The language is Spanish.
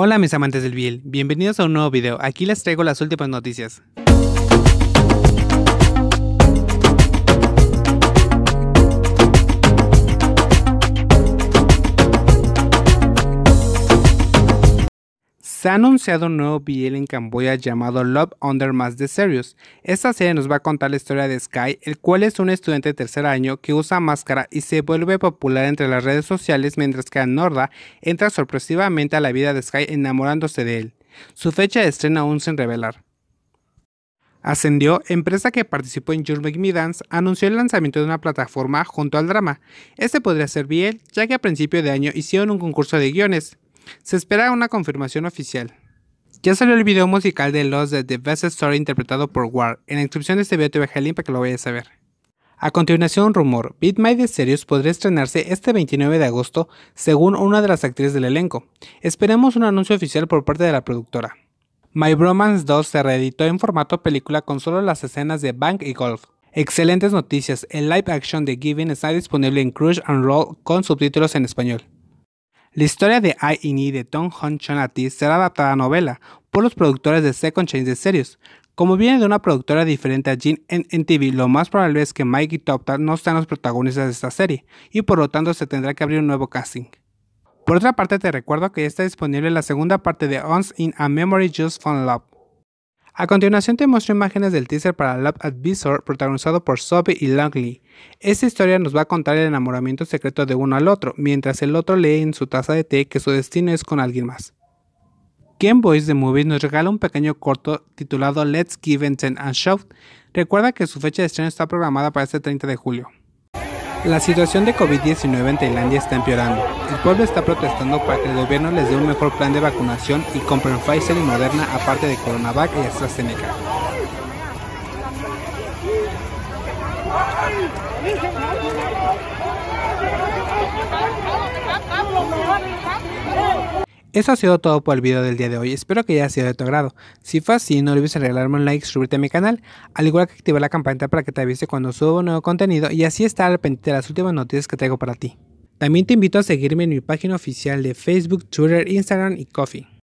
Hola mis amantes del Biel, bienvenidos a un nuevo video, aquí les traigo las últimas noticias. Se ha anunciado un nuevo BL en Camboya llamado Love Under Mass de Serious. Esta serie nos va a contar la historia de Sky, el cual es un estudiante de tercer año que usa máscara y se vuelve popular entre las redes sociales mientras que Norda entra sorpresivamente a la vida de Sky enamorándose de él. Su fecha de estreno aún sin revelar. Ascendió, empresa que participó en Your Make Me Dance, anunció el lanzamiento de una plataforma junto al drama. Este podría ser BL, ya que a principio de año hicieron un concurso de guiones, se espera una confirmación oficial. Ya salió el video musical de Lost de The Best Story interpretado por War. En la descripción de este video te voy a dejar el para que lo vayas a ver. A continuación, rumor, Beat My series podría estrenarse este 29 de agosto, según una de las actrices del elenco. Esperemos un anuncio oficial por parte de la productora. My Bromance 2 se reeditó en formato película con solo las escenas de Bank y Golf. Excelentes noticias, el live action de Giving está disponible en Crush and Roll con subtítulos en español. La historia de I I de Tom Hunt Chonati será adaptada a novela por los productores de Second Change de Series. Como viene de una productora diferente a Jin en NTV, lo más probable es que Mike y Topta no sean los protagonistas de esta serie, y por lo tanto se tendrá que abrir un nuevo casting. Por otra parte, te recuerdo que ya está disponible la segunda parte de Once in a Memory Just Fun Love, a continuación te muestro imágenes del teaser para Love Advisor protagonizado por Sophie y Langley. Esta historia nos va a contar el enamoramiento secreto de uno al otro, mientras el otro lee en su taza de té que su destino es con alguien más. Game Boys The Movies nos regala un pequeño corto titulado Let's Give and Ten and Recuerda que su fecha de estreno está programada para este 30 de julio. La situación de COVID-19 en Tailandia está empeorando. El pueblo está protestando para que el gobierno les dé un mejor plan de vacunación y compren Pfizer y Moderna aparte de Coronavac y AstraZeneca. Eso ha sido todo por el video del día de hoy, espero que haya sido de tu agrado. Si fue así, no olvides regalarme un like, suscribirte a mi canal, al igual que activar la campanita para que te avise cuando subo nuevo contenido y así estar al pendiente de las últimas noticias que traigo para ti. También te invito a seguirme en mi página oficial de Facebook, Twitter, Instagram y Coffee.